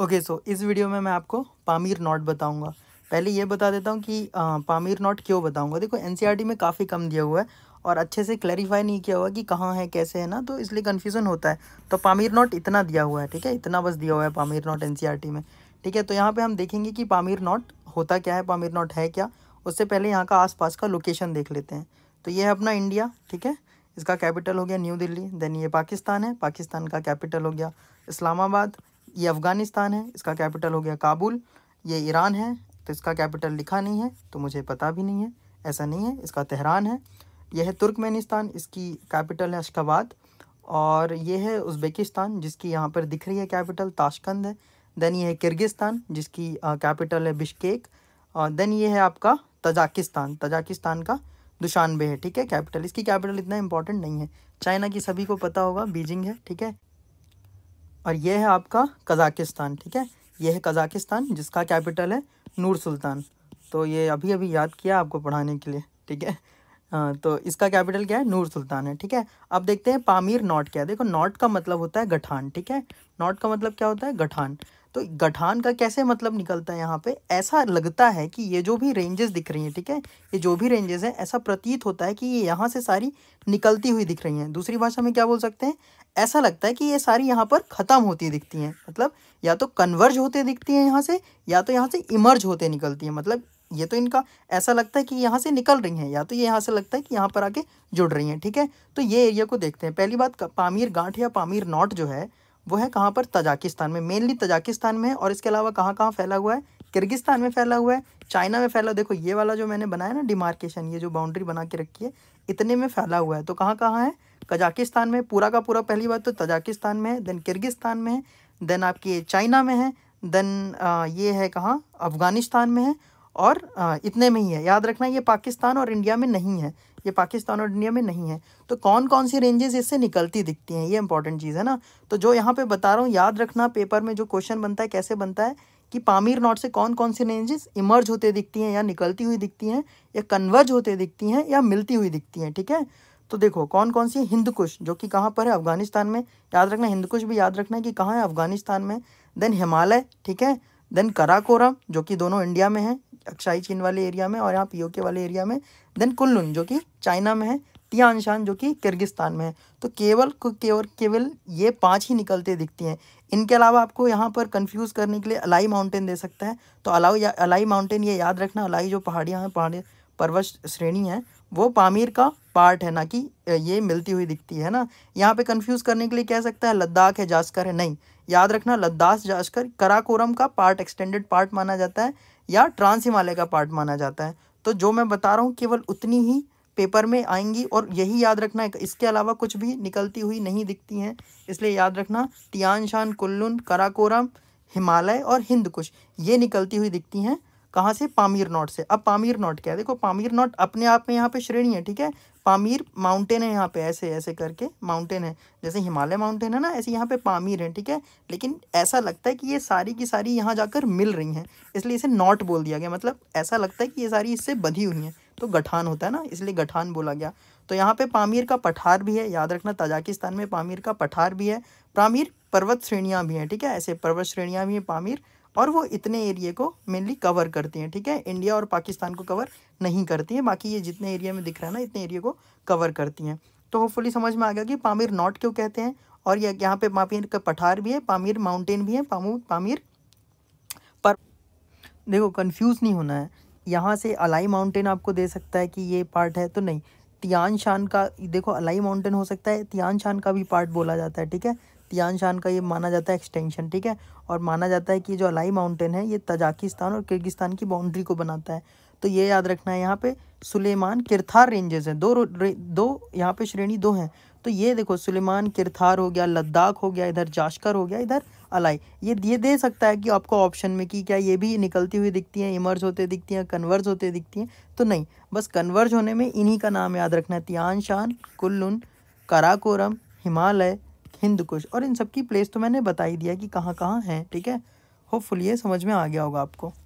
okay so इस video में मैं आपको पामीर नॉट बताऊंगा पहले ये बता देता हूँ कि आ, पामीर नॉट क्यों बताऊंगा देखो एन e में काफ़ी कम दिया हुआ है और अच्छे से क्लैरिफाई नहीं किया हुआ कि कहाँ है कैसे है ना तो इसलिए कन्फ्यूज़न होता है तो पामीर नॉट इतना दिया हुआ है ठीक है इतना बस दिया हुआ है पामीर नॉट एन में ठीक है तो यहाँ पर हम देखेंगे कि पामीर नॉट होता क्या है पामीर नॉट है क्या उससे पहले यहाँ का आस का लोकेशन देख लेते हैं तो ये है अपना इंडिया ठीक है इसका कैपिटल हो गया न्यू दिल्ली देन ये पाकिस्तान है पाकिस्तान का कैपिटल हो गया इस्लामाबाद ये अफ़गानिस्तान है इसका कैपिटल हो गया काबुल ये ईरान है तो इसका कैपिटल लिखा नहीं है तो मुझे पता भी नहीं है ऐसा नहीं है इसका तेहरान है यह है तुर्कमेनिस्तान इसकी कैपिटल है अशकाबाद और ये है उज़्बेकिस्तान जिसकी यहाँ पर दिख रही है कैपिटल ताशकंद है देन ये है किर्गिस्तान जिसकी कैपिटल है बिशकेक और देन ये है आपका तजाकिस्तान तजाकिस्तान का दुशानबे है ठीक है कैपिटल इसकी कैपिटल इतना इंपॉर्टेंट नहीं है चाइना की सभी को पता होगा बीजिंग है ठीक है और यह है आपका कज़ाकिस्तान ठीक है यह है कज़ाकिस्तान जिसका कैपिटल है नूर सुल्तान तो ये अभी अभी याद किया आपको पढ़ाने के लिए ठीक है हाँ, तो इसका कैपिटल क्या है नूर सुल्तान है ठीक है अब देखते हैं पामीर नॉट क्या है देखो नॉट का मतलब होता है गठान ठीक है नॉट का मतलब क्या होता है गठान तो गठान का कैसे मतलब निकलता है यहाँ पे ऐसा लगता है कि ये जो भी रेंजेस दिख रही हैं ठीक है ये जो भी रेंजेस हैं ऐसा प्रतीत होता है कि ये यहाँ से सारी निकलती हुई दिख रही हैं दूसरी भाषा में क्या बोल सकते हैं ऐसा लगता है कि ये सारी यहाँ पर ख़त्म होती दिखती हैं मतलब या तो कन्वर्ज होते दिखती हैं यहाँ से या तो यहाँ से इमर्ज होते निकलती हैं मतलब ये तो इनका ऐसा लगता है कि यहाँ से निकल रही हैं या तो ये यहाँ से लगता है कि यहाँ पर आके जुड़ रही हैं ठीक है तो ये एरिया को देखते हैं पहली बात पामीर गांठ या पामीर नॉट जो है वो है कहाँ पर तजाकिस्तान में मेनली तजाकिस्तान में और इसके अलावा कहाँ कहाँ फैला हुआ है किर्गिस्तान में फैला हुआ है चाइना में फैला देखो ये वाला जो मैंने बनाया ना डिमार्केशन ये जो बाउंड्री बना के रखी है इतने में फैला हुआ है तो कहाँ कहाँ है कजाकिस्तान में पूरा का पूरा पहली बात तो तजाकिस्तान में है देन किर्गिस्तान में है देन आपकी चाइना में है देन ये है कहाँ अफ़गानिस्तान में है और इतने में ही है याद रखना ये पाकिस्तान और इंडिया में नहीं है ये पाकिस्तान और इंडिया में नहीं है तो कौन कौन सी रेंजेस इससे निकलती दिखती हैं ये इंपॉर्टेंट चीज़ है ना तो जो यहाँ पे बता रहा हूँ याद रखना पेपर में जो क्वेश्चन बनता है कैसे बनता है कि पामीर नॉट से कौन कौन सी रेंजेस इमर्ज होते दिखती हैं या निकलती हुई दिखती हैं या कन्वर्ज होते दिखती हैं या मिलती हुई दिखती हैं ठीक है तो देखो कौन कौन सी हिंदकुश जो कि कहाँ पर है अफगानिस्तान में याद रखना हिंदकुश भी याद रखना है कि कहाँ है अफगानिस्तान में देन हिमालय ठीक है देन कराकोरम जो कि दोनों इंडिया में है अक्षाई चीन वाले एरिया में और यहाँ पीओके वाले एरिया में देन कुल्लुन जो कि चाइना में है तियानशान जो कि किर्गिस्तान में है तो केवल केवल केवल ये पांच ही निकलते दिखती हैं इनके अलावा आपको यहाँ पर कंफ्यूज करने के लिए अलाई माउंटेन दे सकता है तो अलाई अलाई माउंटेन ये याद रखना अलाई जो पहाड़ियाँ हैं पहाड़ी पर्वत श्रेणी है वो पामीर का पार्ट है ना कि ये मिलती हुई दिखती है ना यहाँ पे कंफ्यूज करने के लिए कह सकता है लद्दाख है जास्कर है नहीं याद रखना लद्दाख जास्कर कराकोरम का पार्ट एक्सटेंडेड पार्ट माना जाता है या ट्रांस हिमालय का पार्ट माना जाता है तो जो मैं बता रहा हूँ केवल उतनी ही पेपर में आएंगी और यही याद रखना है इसके अलावा कुछ भी निकलती हुई नहीं दिखती हैं इसलिए याद रखना टियान शान कुल्लुन कराकोरम हिमालय और हिंद कुछ ये निकलती हुई दिखती हैं कहाँ से पामीर नॉट से अब पामीर नॉट क्या है देखो पामीर नॉट अपने आप में यहाँ पे श्रेणी है ठीक है पामीर माउंटेन है यहाँ पे ऐसे ऐसे करके माउंटेन है जैसे हिमालय माउंटेन है ना ऐसे यहाँ पे पामीर है ठीक है लेकिन ऐसा लगता है कि ये सारी की सारी यहाँ जाकर मिल रही हैं इसलिए इसे नॉट बोल दिया गया मतलब ऐसा लगता है कि ये सारी इससे बधी हुई हैं तो गठान होता है ना इसलिए गठान बोला गया तो यहाँ पे पामीर का पठार भी है याद रखना ताजाकिस्तान में पामीर का पठार भी है पामीर पर्वत श्रेणियाँ भी हैं ठीक है ऐसे पर्वत श्रेणियाँ भी हैं पामीर और वो इतने एरिए को मेनली कवर करती हैं ठीक है इंडिया और पाकिस्तान को कवर नहीं करती हैं बाकी ये जितने एरिया में दिख रहा है ना इतने एरिए को कवर करती हैं तो होपफुली समझ में आ गया कि पामीर नॉट क्यों कहते हैं और ये यहाँ पे पामीर का पठार भी है पामीर माउंटेन भी है पामू पामीर पर देखो कन्फ्यूज़ नहीं होना है यहाँ से अलाई माउंटेन आपको दे सकता है कि ये पार्ट है तो नहीं तियान शान का देखो अलाई माउंटेन हो सकता है तियान शान का भी पार्ट बोला जाता है ठीक है तियान शान का ये माना जाता है एक्सटेंशन ठीक है और माना जाता है कि जो अलाई माउंटेन है ये तजाकिस्तान और किर्गिस्तान की बाउंड्री को बनाता है तो ये याद रखना है यहाँ पे सुलेमान किरथार रेंजेस हैं दो रे, दो यहाँ पे श्रेणी दो हैं तो ये देखो सुलेमान किरथार हो गया लद्दाख हो गया इधर जाशकर हो गया इधर अलाई ये ये दे सकता है कि आपको ऑप्शन में कि क्या ये भी निकलती हुई दिखती हैं इमर्ज होते दिखती हैं कन्वर्ज होते दिखती हैं तो नहीं बस कन्वर्ज होने में इन्हीं का नाम याद रखना है तियान शान कुल्लुन काराकोरम हिमालय हिंद कुश और इन सबकी प्लेस तो मैंने बता ही दिया कि कहाँ कहाँ हैं ठीक है होपफुली ये समझ में आ गया होगा आपको